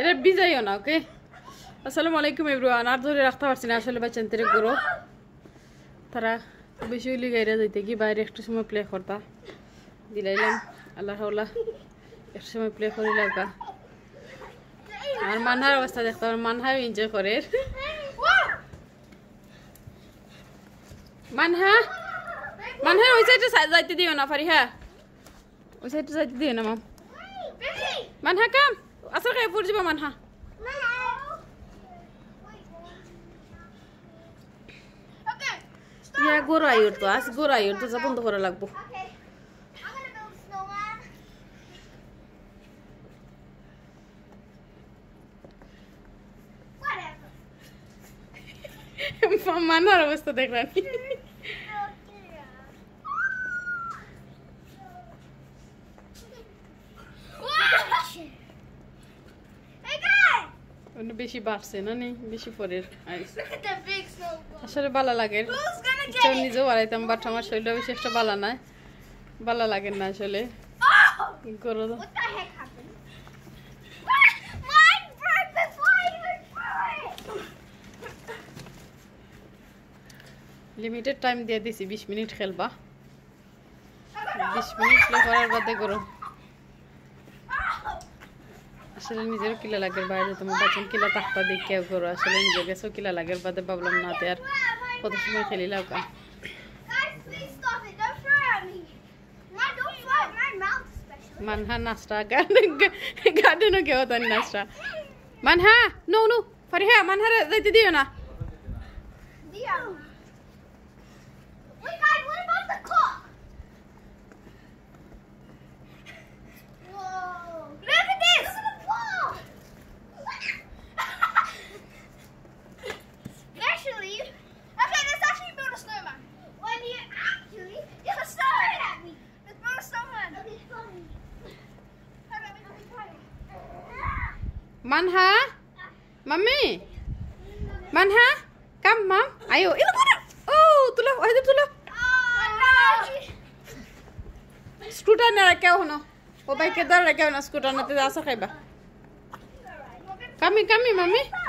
এটা বিজাইও না ওকে আসসালামু আলাইকুম এভরিওয়ান আর ধরে রাখতে পারছি না আসলে বাচ্চান তেরে করো তারা বেশি হইলে গাইরা যাইতে কি বাইরে একটু সময় প্লে করতা দিলাইলাম আল্লাহ আল্লাহ একটু সময় প্লে করি লাগা আমার মানহার অবস্থা দেখতে আমার মানহাও এনজয় করে মানহা মানহা ওই সাইডে যাইতে দিও না ফারিহা ওই সাইডে যাইতে দিও না মাম মানহা কাম असर काय पुढची बमान हा या गोरा येतो आज गोरा येतो तुझा बंद करायला लागतो মানার অবস্থা দেখলাম একটু বেশি বাড়ছে না নি বেশি পরের আসলে বালা লাগে নিজেও বাড়াইতাম বাট আমার শরীরটা বেশি একটা বালা না বালা লাগে না আসলে করো লিমিটেড টাইম দিয়ে দিছি বিশ মিনিট খেলবা বিশ মিনিট করার বাদে গরম আসলে নিজেরও কিলা লাগের বাইরে তুমি বাচ্চন কিলা তাহতা দেখিয়া করো আসলে নিজে গেছো কিলা লাগের বাদে ভাবলাম না তে আর কত সময় খেলি লাগা মানহা নাস্তা গার্ডেন গার্ডেনও কেউ তার নাস্তা মানহা নো নো ফারিহা মানহা যাইতে দিও না দিও Manha? Mummy? Manha? Come, mam. Ayo, ilo eh, tula. Oh, tulah. Oh, itu Scooter scooter না hono. Oh, baik, kedar দাঁড় রাখা scooter স্কুটার না asa আসা Kami kami mami. mami.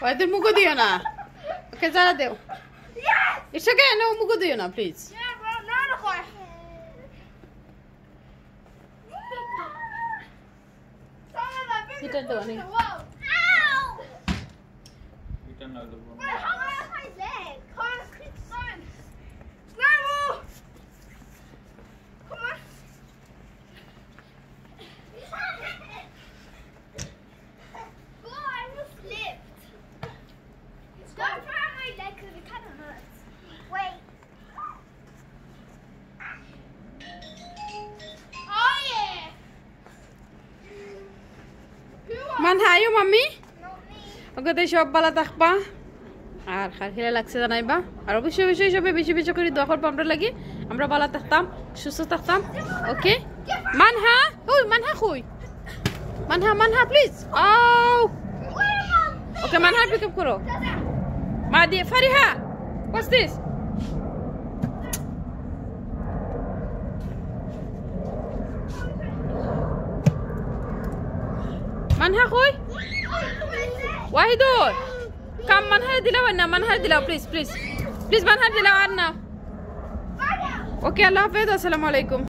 Vai ter mugo de Yona. O que será deu? Yes! Isso aqui é o mugo de Yona, please. Wow! Ow! You don't know the woman. Wait, how high is my leg? How মান হাইও mummy ওকে তো সব বালা থাকবা আর খার খেলে লাগছে জানাইবা আর অবশ্যই অবশ্যই সবাই বেশি বেশি করে দখল করবো লাগে আমরা বালা থাকতাম সুস্থ থাকতাম ওকে মানহা ওই হা কই মানহা মানহা প্লিজ আও ওকে মানহা পিক আপ করো মা দিয়ে ফারিহা হা this? ها خوي واهي دور كم من دي لو عنا من ها لو بليز بليز بليز من ها لو عنا اوكي الله حافظ السلام عليكم